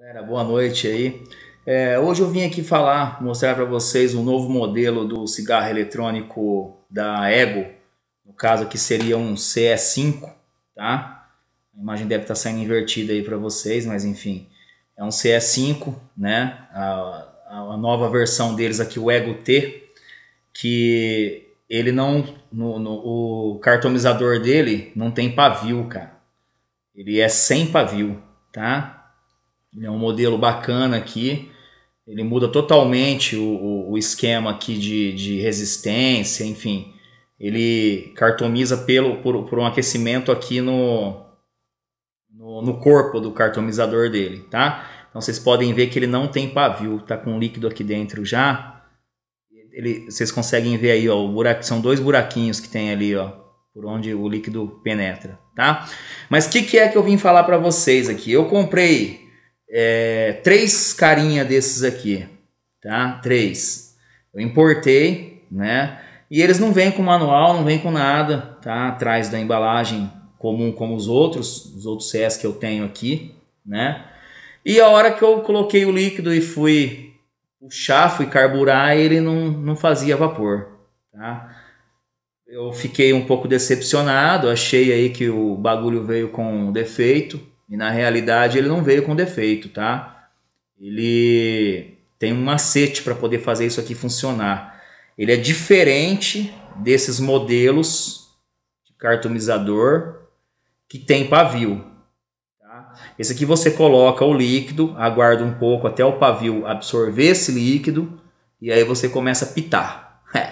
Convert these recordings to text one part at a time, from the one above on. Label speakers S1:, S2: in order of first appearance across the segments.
S1: Galera, boa noite aí. É, hoje eu vim aqui falar, mostrar para vocês um novo modelo do cigarro eletrônico da Ego. No caso aqui seria um CE5, tá? A imagem deve estar tá saindo invertida aí para vocês, mas enfim. É um CE5, né? A, a, nova versão deles aqui, o Ego T, que ele não... No, no, o cartomizador dele não tem pavio, cara. Ele é sem pavio, Tá? Ele é um modelo bacana aqui. Ele muda totalmente o, o esquema aqui de, de, resistência, enfim. Ele cartomiza pelo, por, por um aquecimento aqui no, no, no, corpo do cartomizador dele, tá? Então vocês podem ver que ele não tem pavio, tá com líquido aqui dentro já. Ele, vocês conseguem ver aí, ó, o buraco, são dois buraquinhos que tem ali, ó, por onde o líquido penetra, tá? Mas o que, que é que eu vim falar para vocês aqui? Eu comprei é, três carinha desses aqui, tá? Três. Eu importei, né? E eles não vêm com manual, não vêm com nada, tá? Atrás da embalagem comum como os outros, os outros CS que eu tenho aqui, né? E a hora que eu coloquei o líquido e fui puxar, fui carburar, ele não, não fazia vapor, tá? Eu fiquei um pouco decepcionado, achei aí que o bagulho veio com defeito, e na realidade ele não veio com defeito, tá? Ele tem um macete para poder fazer isso aqui funcionar. Ele é diferente desses modelos de cartomizador que tem pavio. Tá? Esse aqui você coloca o líquido, aguarda um pouco até o pavio absorver esse líquido e aí você começa a pitar.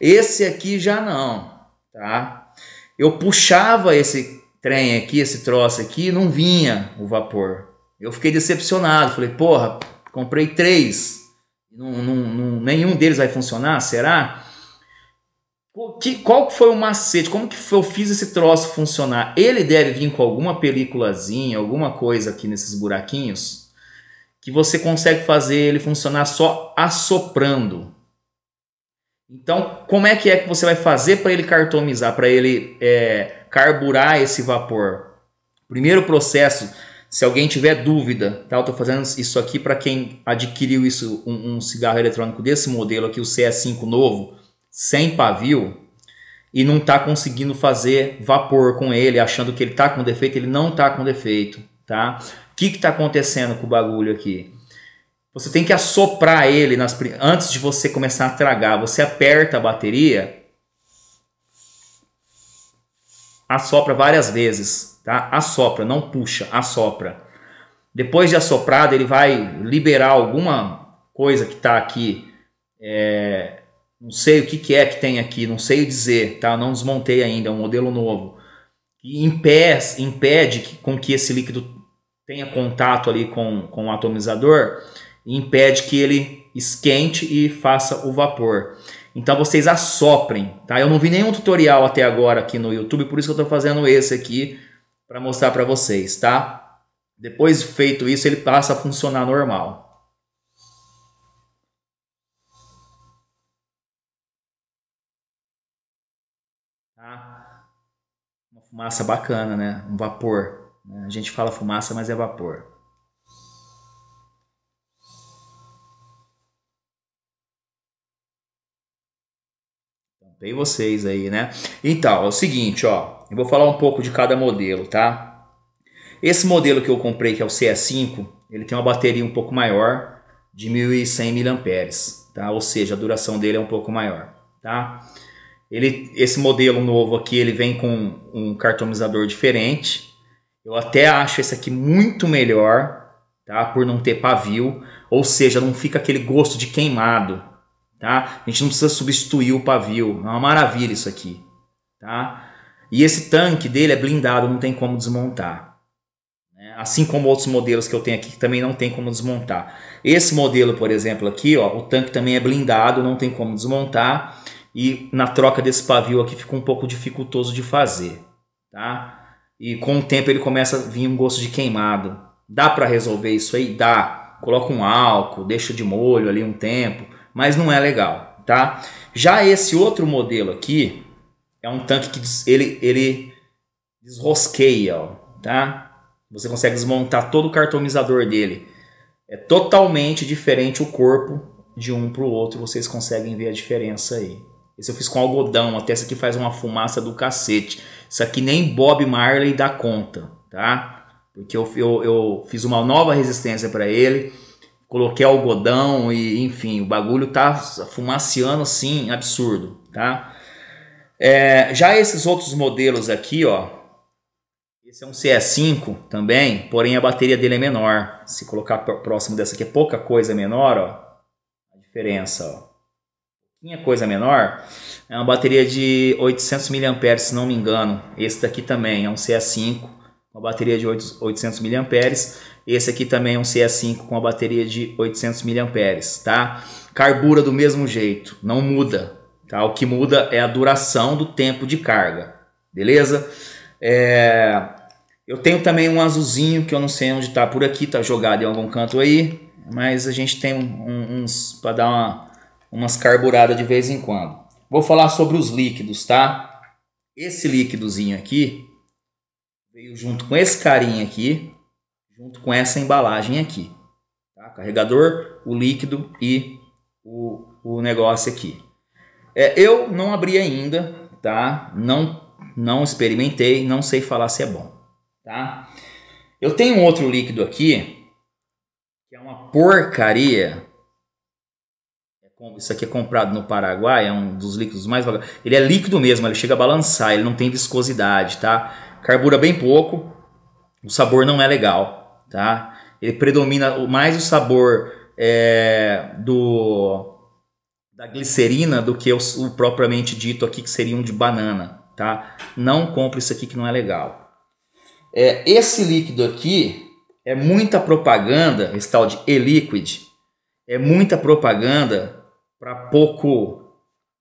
S1: Esse aqui já não, tá? Eu puxava esse trem aqui, esse troço aqui, não vinha o vapor. Eu fiquei decepcionado, falei, porra, comprei três, não, não, não, nenhum deles vai funcionar, será? Que, qual foi o macete? Como que eu fiz esse troço funcionar? Ele deve vir com alguma peliculazinha, alguma coisa aqui nesses buraquinhos, que você consegue fazer ele funcionar só assoprando. Então, como é que é que você vai fazer para ele cartomizar, para ele é, carburar esse vapor. Primeiro processo, se alguém tiver dúvida, tá? Eu tô fazendo isso aqui para quem adquiriu isso um, um, cigarro eletrônico desse modelo aqui, o CS5 novo, sem pavio e não está conseguindo fazer vapor com ele, achando que ele está com defeito, ele não está com defeito, tá? O que está acontecendo com o bagulho aqui? Você tem que assoprar ele nas, antes de você começar a tragar. Você aperta a bateria assopra várias vezes, tá? Assopra, não puxa, assopra. Depois de assoprado, ele vai liberar alguma coisa que está aqui. É, não sei o que, que é que tem aqui, não sei dizer, tá? Não desmontei ainda, é um modelo novo. E impede, impede que, com que esse líquido tenha contato ali com, com o atomizador, impede que ele esquente e faça o vapor. Então vocês assoprem, tá? Eu não vi nenhum tutorial até agora aqui no YouTube, por isso que eu estou fazendo esse aqui para mostrar para vocês, tá? Depois feito isso, ele passa a funcionar normal. Tá? Uma fumaça bacana, né? Um vapor. Né? A gente fala fumaça, mas é vapor. Bem vocês aí, né? Então, é o seguinte, ó. Eu vou falar um pouco de cada modelo, tá? Esse modelo que eu comprei, que é o CE5, ele tem uma bateria um pouco maior, de 1.100 mAh, tá? Ou seja, a duração dele é um pouco maior, tá? Ele, esse modelo novo aqui, ele vem com um cartomizador diferente. Eu até acho esse aqui muito melhor, tá? Por não ter pavio, ou seja, não fica aquele gosto de queimado, tá? A gente não precisa substituir o pavio, é uma maravilha isso aqui, tá? E esse tanque dele é blindado, não tem como desmontar. Né? Assim como outros modelos que eu tenho aqui que também não tem como desmontar. Esse modelo, por exemplo, aqui, ó, o tanque também é blindado, não tem como desmontar. E na troca desse pavio aqui fica um pouco dificultoso de fazer, tá? E com o tempo ele começa a vir um gosto de queimado. Dá para resolver isso aí? Dá. Coloca um álcool, deixa de molho ali um tempo, mas não é legal, tá? Já esse outro modelo aqui é um tanque que ele, ele desrosqueia, ó, tá? Você consegue desmontar todo o cartomizador dele. É totalmente diferente o corpo de um para o outro, vocês conseguem ver a diferença aí. Esse eu fiz com algodão, até esse aqui faz uma fumaça do cacete. Isso aqui nem Bob Marley dá conta, tá? Porque eu, eu, eu fiz uma nova resistência para ele coloquei algodão e enfim, o bagulho tá fumaciando assim, absurdo, tá? É, já esses outros modelos aqui, ó, esse é um CS5 também, porém a bateria dele é menor. Se colocar próximo dessa aqui é pouca coisa menor, ó, a diferença, ó. Pouquinha coisa menor, é uma bateria de 800 mAh, se não me engano. Esse daqui também é um CS5 uma bateria de 800 mAh. Esse aqui também é um CS5 com a bateria de 800 mAh, tá? Carbura do mesmo jeito, não muda, tá? O que muda é a duração do tempo de carga, beleza? É... Eu tenho também um azulzinho que eu não sei onde tá por aqui, tá jogado em algum canto aí, mas a gente tem uns para dar uma, umas carburadas de vez em quando. Vou falar sobre os líquidos, tá? Esse líquidozinho aqui, veio junto com esse carinha aqui, junto com essa embalagem aqui. Tá? Carregador, o líquido e o, o negócio aqui. É, eu não abri ainda, tá? Não, não experimentei, não sei falar se é bom, tá? Eu tenho outro líquido aqui, que é uma porcaria. É isso aqui é comprado no Paraguai, é um dos líquidos mais... Ele é líquido mesmo, ele chega a balançar, ele não tem viscosidade, tá? carbura bem pouco, o sabor não é legal, tá? Ele predomina mais o sabor é, do da glicerina do que o, o, propriamente dito aqui que seria um de banana, tá? Não compre isso aqui que não é legal. É, esse líquido aqui é muita propaganda, esse tal de e-liquid, é muita propaganda para pouco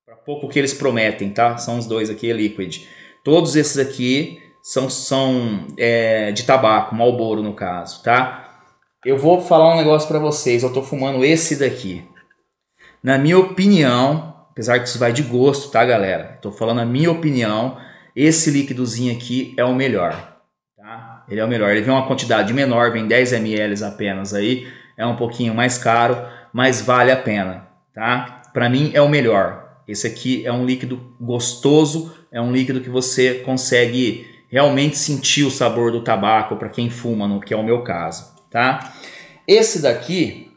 S1: para pouco que eles prometem, tá? São os dois aqui e-liquid. Todos esses aqui são, são é, de tabaco, malboro no caso, tá? Eu vou falar um negócio para vocês, eu tô fumando esse daqui. Na minha opinião, apesar que isso vai de gosto, tá, galera? Tô falando a minha opinião, esse líquidozinho aqui é o melhor, tá? Ele é o melhor, ele vem uma quantidade menor, vem 10 ml apenas aí, é um pouquinho mais caro, mas vale a pena, tá? Para mim é o melhor. Esse aqui é um líquido gostoso, é um líquido que você consegue realmente sentir o sabor do tabaco para quem fuma, no que é o meu caso, tá? Esse daqui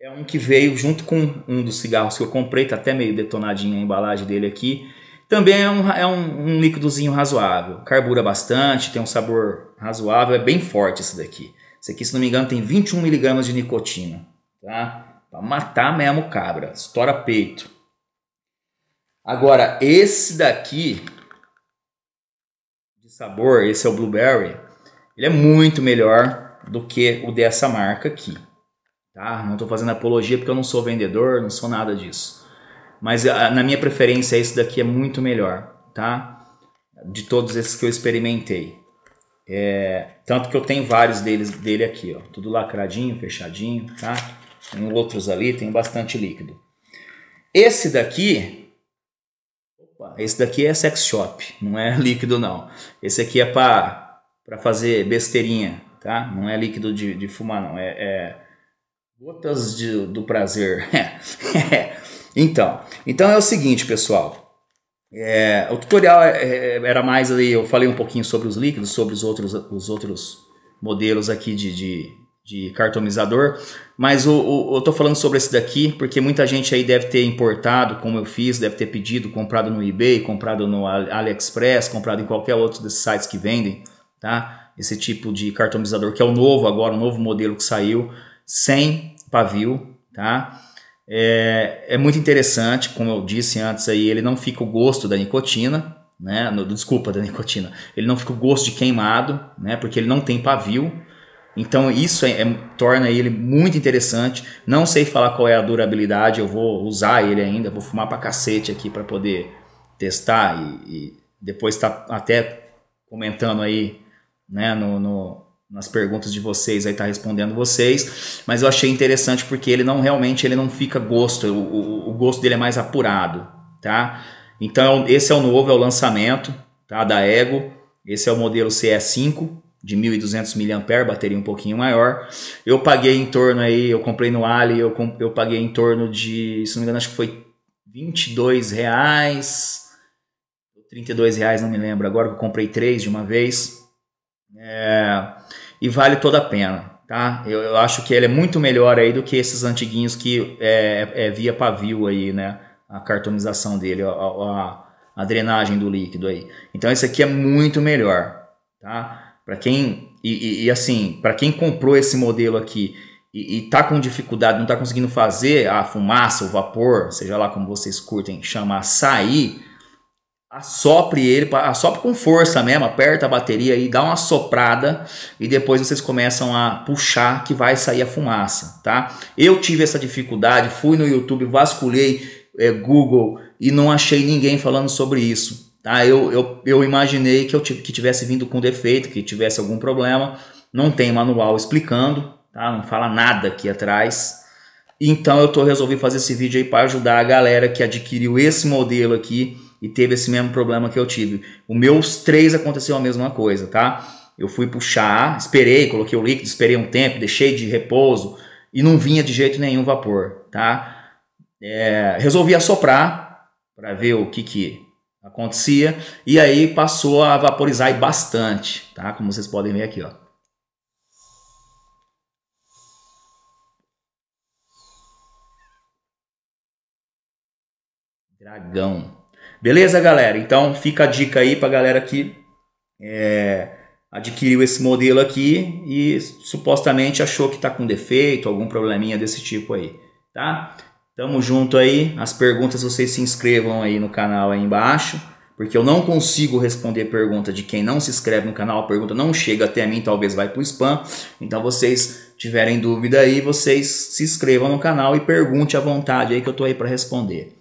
S1: é um que veio junto com um dos cigarros que eu comprei, tá até meio detonadinho a embalagem dele aqui. Também é um, é um, um líquidozinho razoável, carbura bastante, tem um sabor razoável, é bem forte esse daqui. Esse aqui, se não me engano, tem 21 miligramas de nicotina, tá? Pra matar mesmo cabra, estoura peito. Agora, esse daqui sabor, esse é o blueberry, ele é muito melhor do que o dessa marca aqui. Tá? Não estou fazendo apologia porque eu não sou vendedor, não sou nada disso. Mas ah, na minha preferência, esse daqui é muito melhor, tá? De todos esses que eu experimentei. É, tanto que eu tenho vários deles dele aqui, ó. Tudo lacradinho, fechadinho, tá? Tem outros ali, tem bastante líquido. Esse daqui, opa, esse daqui é sex shop, não é líquido não. Esse aqui é para fazer besteirinha, tá? Não é líquido de, de fumar não, é, é gotas de, do prazer. É. então, então é o seguinte, pessoal. É, o tutorial é, é, era mais ali, eu falei um pouquinho sobre os líquidos, sobre os outros, os outros modelos aqui de, de de cartomizador, mas o, o, eu tô falando sobre esse daqui porque muita gente aí deve ter importado, como eu fiz, deve ter pedido, comprado no eBay, comprado no AliExpress, comprado em qualquer outro desses sites que vendem, tá? Esse tipo de cartomizador que é o novo agora, o novo modelo que saiu, sem pavio, tá? É, é muito interessante, como eu disse antes aí, ele não fica o gosto da nicotina, né? No, desculpa, da nicotina. Ele não fica o gosto de queimado, né? Porque ele não tem pavio, então isso é, é, torna ele muito interessante. Não sei falar qual é a durabilidade, eu vou usar ele ainda, vou fumar pra cacete aqui para poder testar e, e depois tá até comentando aí né, no, no, nas perguntas de vocês, aí tá respondendo vocês. Mas eu achei interessante porque ele não realmente ele não fica gosto, o, o, o gosto dele é mais apurado, tá? Então é esse é o novo, é o lançamento tá, da Ego. Esse é o modelo CE5, de 1.200 mAh, bateria um pouquinho maior. Eu paguei em torno aí, eu comprei no Ali, eu, eu paguei em torno de, se não me engano, acho que foi 22 reais, 32 reais, não me lembro agora, eu comprei três de uma vez. É, e vale toda a pena, tá? Eu, eu, acho que ele é muito melhor aí do que esses antiguinhos que é, é, é via pavio aí, né? A cartonização dele, a, a, a drenagem do líquido aí. Então esse aqui é muito melhor, tá? Para quem e, e, e assim, para quem comprou esse modelo aqui e, está com dificuldade, não está conseguindo fazer a fumaça, o vapor, seja lá como vocês curtem chamar, sair, assopre ele, assopre com força mesmo, aperta a bateria e dá uma soprada e depois vocês começam a puxar que vai sair a fumaça, tá? Eu tive essa dificuldade, fui no YouTube, vasculhei é, Google e não achei ninguém falando sobre isso. Tá? Eu, eu, eu imaginei que eu que tivesse vindo com defeito, que tivesse algum problema. Não tem manual explicando, tá? não fala nada aqui atrás. Então eu tô, resolvi fazer esse vídeo aí para ajudar a galera que adquiriu esse modelo aqui e teve esse mesmo problema que eu tive. O meus três aconteceu a mesma coisa, tá? Eu fui puxar, esperei, coloquei o líquido, esperei um tempo, deixei de repouso e não vinha de jeito nenhum vapor, tá? É, resolvi assoprar para ver o que que acontecia, e aí passou a vaporizar bastante, tá? Como vocês podem ver aqui, ó. Dragão. Beleza, galera? Então fica a dica aí para galera que é, adquiriu esse modelo aqui e supostamente achou que está com defeito, algum probleminha desse tipo aí, tá? Tamo junto aí. As perguntas vocês se inscrevam aí no canal aí embaixo, porque eu não consigo responder pergunta de quem não se inscreve no canal, a pergunta não chega até mim, talvez vai pro spam. Então vocês tiverem dúvida aí, vocês se inscrevam no canal e pergunte à vontade aí que eu tô aí para responder.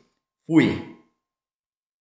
S1: Fui.